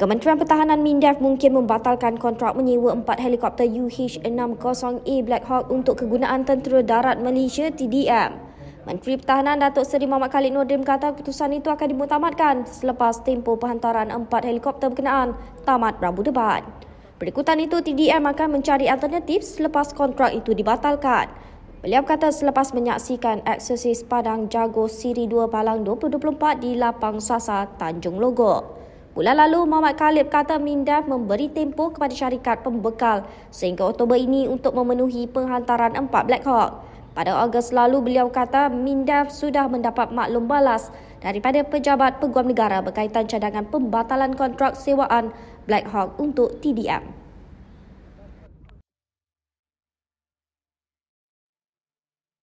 Kementerian Pertahanan MINDEF mungkin membatalkan kontrak menyewa empat helikopter UH-60A Black Hawk untuk kegunaan Tentera Darat Malaysia TDM. Menteri Pertahanan Datuk Seri Muhammad Khalid Nordin kata keputusan itu akan dimutamatkan selepas tempoh penghantaran empat helikopter berkenaan tamat Rabu depan. Berikutan itu, TDM akan mencari alternatif selepas kontrak itu dibatalkan. Beliau kata selepas menyaksikan eksersis Padang Jago Siri 2 Palang 2024 di Lapang Sasa, Tanjung Logok. Bulan lalu, Muhammad Khalib kata MINDEF memberi tempoh kepada syarikat pembekal sehingga Oktober ini untuk memenuhi penghantaran empat Black Hawk. Pada Ogos lalu, beliau kata MINDEF sudah mendapat maklum balas daripada pejabat peguam negara berkaitan cadangan pembatalan kontrak sewaan Black Hawk untuk TDM.